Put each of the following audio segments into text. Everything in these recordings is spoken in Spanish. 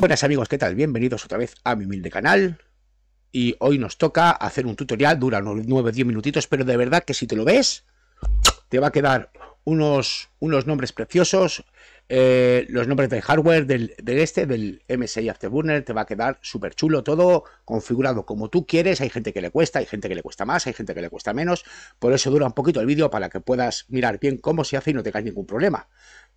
Buenas amigos, ¿qué tal? Bienvenidos otra vez a mi humilde canal Y hoy nos toca hacer un tutorial, dura 9-10 minutitos Pero de verdad que si te lo ves, te va a quedar unos, unos nombres preciosos eh, Los nombres del hardware del, este, del MSI Afterburner Te va a quedar súper chulo, todo configurado como tú quieres Hay gente que le cuesta, hay gente que le cuesta más, hay gente que le cuesta menos Por eso dura un poquito el vídeo para que puedas mirar bien cómo se hace y no tengas ningún problema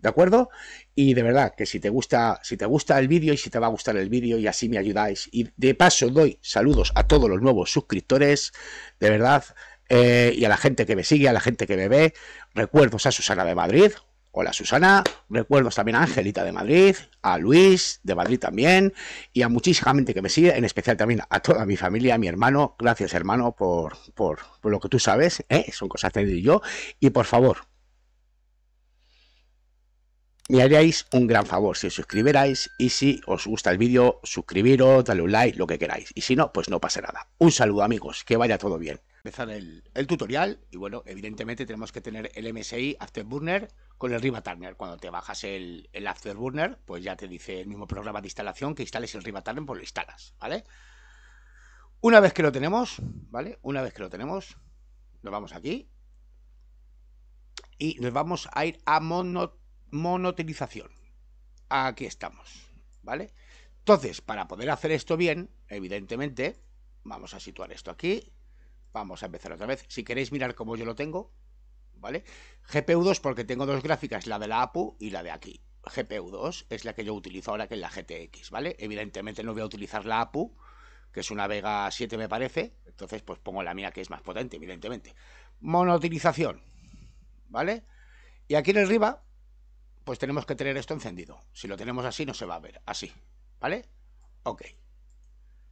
¿De acuerdo? Y de verdad que si te gusta, si te gusta el vídeo y si te va a gustar el vídeo y así me ayudáis. Y de paso doy saludos a todos los nuevos suscriptores, de verdad, eh, y a la gente que me sigue, a la gente que me ve. Recuerdos a Susana de Madrid. Hola Susana, recuerdos también a Angelita de Madrid, a Luis de Madrid también y a muchísima gente que me sigue, en especial también a toda mi familia, a mi hermano. Gracias hermano por, por, lo que tú sabes, ¿eh? son cosas que digo yo. Y por favor, me haríais un gran favor si os suscribierais y si os gusta el vídeo, suscribiros, dale un like, lo que queráis. Y si no, pues no pasa nada. Un saludo amigos, que vaya todo bien. Empezar el, tutorial y bueno, evidentemente tenemos que tener el MSI Afterburner con el Riva Turner. Cuando te bajas el, el Afterburner, pues ya te dice el mismo programa de instalación que instales el Riva Turner, pues lo instalas, ¿vale? Una vez que lo tenemos, ¿vale? Una vez que lo tenemos, nos vamos aquí y nos vamos a ir a Mono monotilización. Aquí estamos, ¿vale? Entonces, para poder hacer esto bien, evidentemente, vamos a situar esto aquí. Vamos a empezar otra vez. Si queréis mirar cómo yo lo tengo, ¿vale? GPU2 porque tengo dos gráficas, la de la APU y la de aquí. GPU2 es la que yo utilizo ahora que es la GTX, ¿vale? Evidentemente no voy a utilizar la APU, que es una Vega 7 me parece. Entonces, pues pongo la mía que es más potente, evidentemente. Monotilización, ¿vale? Y aquí en arriba pues tenemos que tener esto encendido. Si lo tenemos así, no se va a ver. Así, ¿vale? Ok.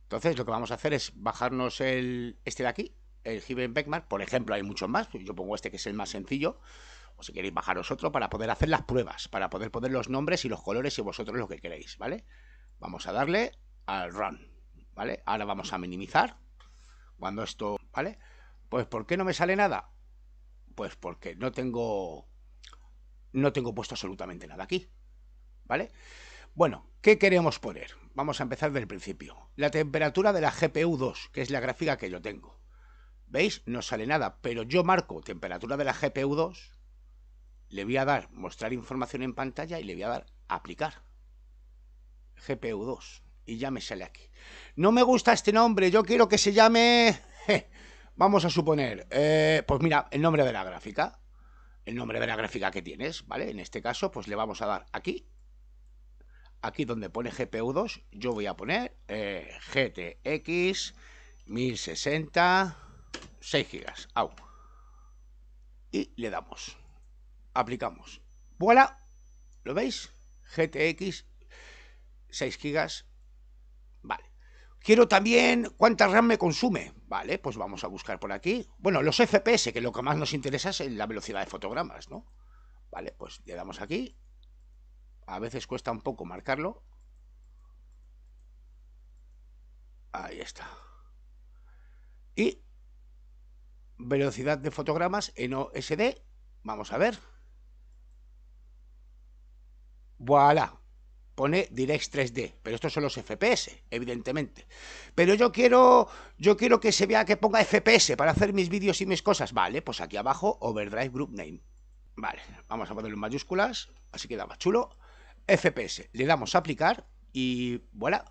Entonces, lo que vamos a hacer es bajarnos el, este de aquí, el Given Beckmark. Por ejemplo, hay muchos más. Yo pongo este que es el más sencillo. O si queréis bajaros otro para poder hacer las pruebas, para poder poner los nombres y los colores y vosotros lo que queréis, ¿vale? Vamos a darle al Run, ¿vale? Ahora vamos a minimizar. Cuando esto, ¿vale? Pues, ¿por qué no me sale nada? Pues porque no tengo no tengo puesto absolutamente nada aquí. ¿Vale? Bueno, ¿qué queremos poner? Vamos a empezar del principio. La temperatura de la GPU2, que es la gráfica que yo tengo. ¿Veis? No sale nada, pero yo marco temperatura de la GPU2, le voy a dar mostrar información en pantalla y le voy a dar aplicar. GPU2. Y ya me sale aquí. No me gusta este nombre, yo quiero que se llame... vamos a suponer... Eh, pues mira, el nombre de la gráfica el nombre de la gráfica que tienes, ¿vale? En este caso, pues le vamos a dar aquí, aquí donde pone GPU2, yo voy a poner GTX 1060 6 GB, au. Y le damos, aplicamos, voilà, ¿lo veis? GTX 6 GB, vale. Quiero también cuánta RAM me consume. Vale, pues vamos a buscar por aquí. Bueno, los FPS, que lo que más nos interesa es la velocidad de fotogramas, ¿no? Vale, pues le damos aquí. A veces cuesta un poco marcarlo. Ahí está. Y velocidad de fotogramas en OSD. Vamos a ver. Voilà pone Direct 3D, pero estos son los FPS, evidentemente. Pero yo quiero, yo quiero que se vea que ponga FPS para hacer mis vídeos y mis cosas. Vale, pues aquí abajo, Overdrive Group Name. Vale, vamos a ponerlo en mayúsculas, así queda más chulo. FPS, le damos a aplicar y voilà.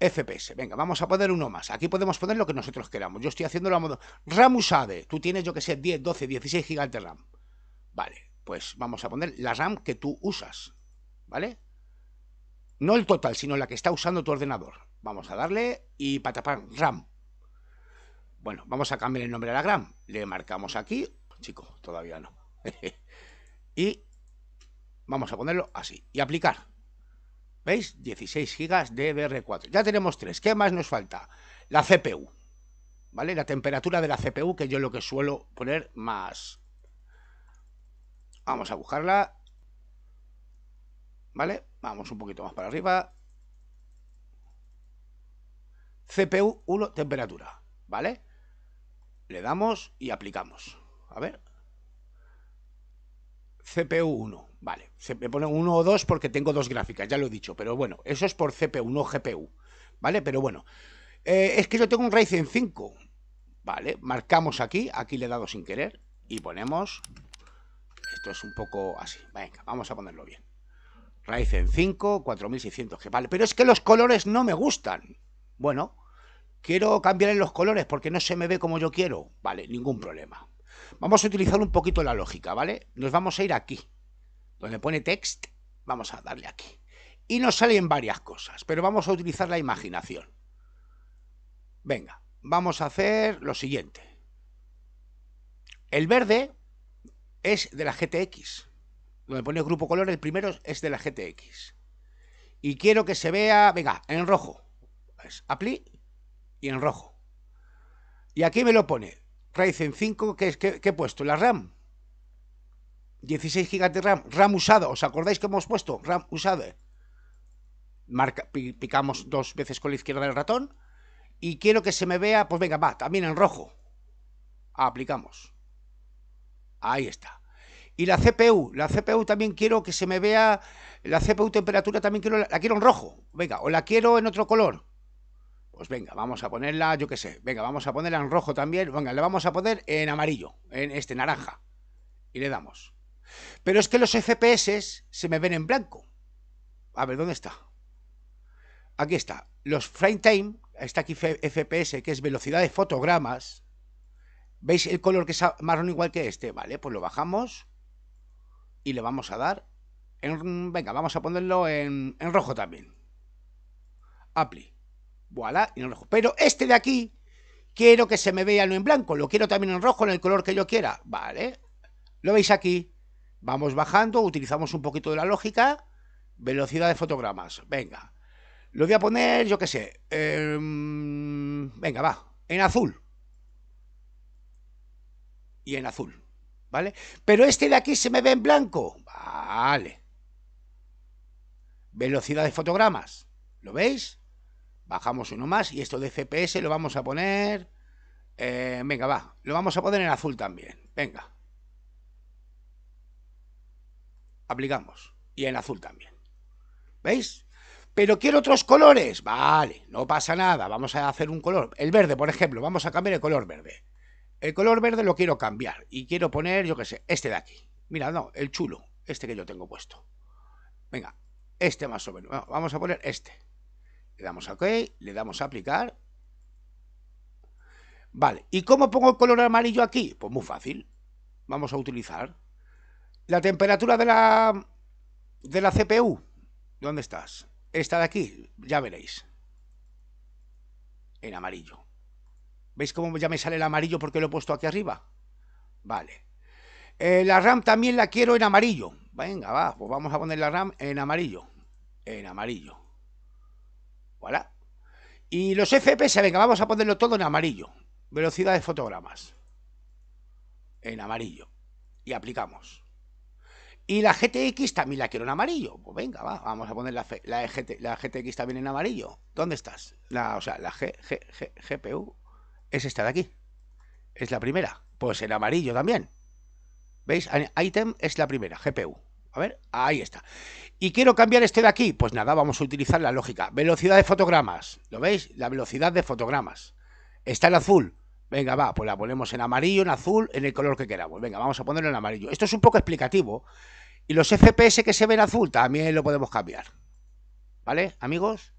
FPS, venga, vamos a poner uno más. Aquí podemos poner lo que nosotros queramos. Yo estoy haciendo la modo RAM usade. Tú tienes, yo que sé, 10, 12, 16 GB de RAM. Vale, pues vamos a poner la RAM que tú usas. ¿Vale? no el total, sino la que está usando tu ordenador. Vamos a darle y patapán, RAM. Bueno, vamos a cambiar el nombre a la RAM. Le marcamos aquí, chico, todavía no. y vamos a ponerlo así y aplicar. ¿Veis? 16 GB de BR4. Ya tenemos tres. ¿Qué más nos falta? La CPU. ¿Vale? La temperatura de la CPU, que yo lo que suelo poner más. Vamos a buscarla ¿Vale? Vamos un poquito más para arriba. CPU 1, temperatura. ¿Vale? Le damos y aplicamos. A ver. CPU 1. Vale. Se me pone 1 o 2 porque tengo dos gráficas, ya lo he dicho. Pero bueno, eso es por CPU, no GPU. ¿Vale? Pero bueno. Eh, es que yo tengo un Ryzen 5. Vale. Marcamos aquí. Aquí le he dado sin querer. Y ponemos... Esto es un poco así. Venga, vamos a ponerlo bien. En 5, 4600 que Vale, pero es que los colores no me gustan. Bueno, quiero cambiar en los colores porque no se me ve como yo quiero. Vale, ningún problema. Vamos a utilizar un poquito la lógica, ¿vale? Nos vamos a ir aquí, donde pone text, vamos a darle aquí. Y nos salen varias cosas, pero vamos a utilizar la imaginación. Venga, vamos a hacer lo siguiente. El verde es de la GTX donde pone grupo color, el primero es de la GTX. Y quiero que se vea, venga, en rojo. Aplí y en rojo. Y aquí me lo pone. Ryzen 5, ¿qué es he puesto? La RAM. 16 GB de RAM. RAM usada. ¿Os acordáis que hemos puesto? RAM usada. Marca, picamos dos veces con la izquierda del ratón. Y quiero que se me vea, pues venga, va, también en rojo. Ah, aplicamos. Ahí está. Y la CPU, la CPU también quiero que se me vea, la CPU temperatura también quiero, la quiero en rojo, venga, o la quiero en otro color. Pues venga, vamos a ponerla, yo qué sé, venga, vamos a ponerla en rojo también, venga, la vamos a poner en amarillo, en este naranja. Y le damos. Pero es que los FPS se me ven en blanco. A ver, ¿dónde está? Aquí está. Los frame time, está aquí FPS, que es velocidad de fotogramas. ¿Veis el color que es marrón igual que este? Vale, pues lo bajamos y le vamos a dar en, venga, vamos a ponerlo en, en rojo también. Apply. Voilà, y en rojo. Pero este de aquí, quiero que se me vea no en blanco, lo quiero también en rojo, en el color que yo quiera. Vale, lo veis aquí. Vamos bajando, utilizamos un poquito de la lógica. Velocidad de fotogramas, venga. Lo voy a poner, yo qué sé. Em, venga, va, en azul. Y en azul. ¿vale? Pero este de aquí se me ve en blanco, vale. Velocidad de fotogramas, ¿lo veis? Bajamos uno más y esto de FPS lo vamos a poner... Eh, venga, va, lo vamos a poner en azul también, venga. Aplicamos y en azul también. ¿Veis? Pero quiero otros colores. Vale, no pasa nada. Vamos a hacer un color. El verde, por ejemplo. Vamos a cambiar el color verde el color verde lo quiero cambiar y quiero poner, yo qué sé, este de aquí. Mira, no, el chulo, este que yo tengo puesto. Venga, este más o menos. vamos a poner este. Le damos a OK, le damos a aplicar. Vale, ¿y cómo pongo el color amarillo aquí? Pues muy fácil. Vamos a utilizar la temperatura de la, de la CPU. ¿Dónde estás? Esta de aquí, ya veréis. En amarillo. ¿Veis cómo ya me sale el amarillo porque lo he puesto aquí arriba? Vale. Eh, la RAM también la quiero en amarillo. Venga, va, pues vamos a poner la RAM en amarillo. En amarillo. Voilà. Y los FPS, venga, vamos a ponerlo todo en amarillo. Velocidad de fotogramas. En amarillo. Y aplicamos. Y la GTX también la quiero en amarillo. Pues venga, va, vamos a poner la, la, GTX también en amarillo. ¿Dónde estás? La, o sea, la GPU es esta de aquí. Es la primera. Pues en amarillo también. ¿Veis? Item es la primera, GPU. A ver, ahí está. ¿Y quiero cambiar este de aquí? Pues nada, vamos a utilizar la lógica. Velocidad de fotogramas. ¿Lo veis? La velocidad de fotogramas. Está en azul. Venga, va, pues la ponemos en amarillo, en azul, en el color que queramos. Venga, vamos a ponerlo en amarillo. Esto es un poco explicativo. Y los FPS que se ven azul también lo podemos cambiar. ¿Vale, amigos?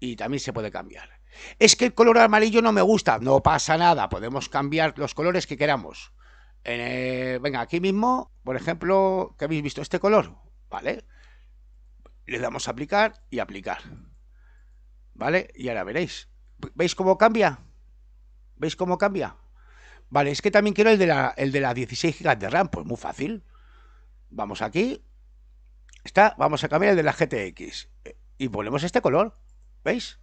Y también se puede cambiar. Es que el color amarillo no me gusta. No pasa nada, podemos cambiar los colores que queramos. Eh, venga, aquí mismo, por ejemplo, que habéis visto este color, ¿vale? Le damos a aplicar y aplicar. ¿Vale? Y ahora veréis. ¿Veis cómo cambia? ¿Veis cómo cambia? Vale, es que también quiero el de la, el de la 16 GB de RAM. Pues muy fácil. Vamos aquí. Está, vamos a cambiar el de la GTX. Eh, y ponemos este color. ¿Veis?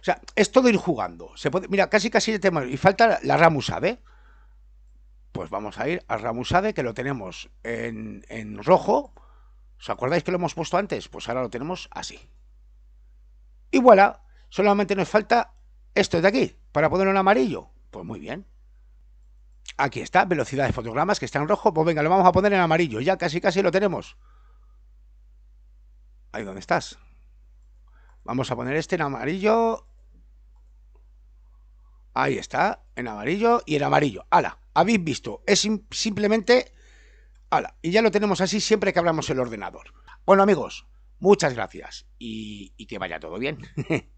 O sea, es todo ir jugando. Se puede, mira, casi casi tema. Y falta la ramusade Pues vamos a ir a ramusade que lo tenemos en, en rojo. ¿Os acordáis que lo hemos puesto antes? Pues ahora lo tenemos así. Y voilà, solamente nos falta esto de aquí, para ponerlo en amarillo. Pues muy bien. Aquí está, velocidad de fotogramas, que está en rojo. Pues venga, lo vamos a poner en amarillo. Ya casi casi lo tenemos. Ahí donde estás. Vamos a poner este en amarillo. Ahí está, en amarillo y en amarillo. ¡Hala! Habéis visto, es simplemente... ¡Hala! Y ya lo tenemos así siempre que hablamos el ordenador. Bueno amigos, muchas gracias y, y que vaya todo bien.